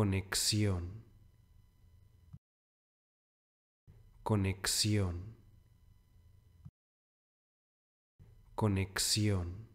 conexión, conexión, conexión.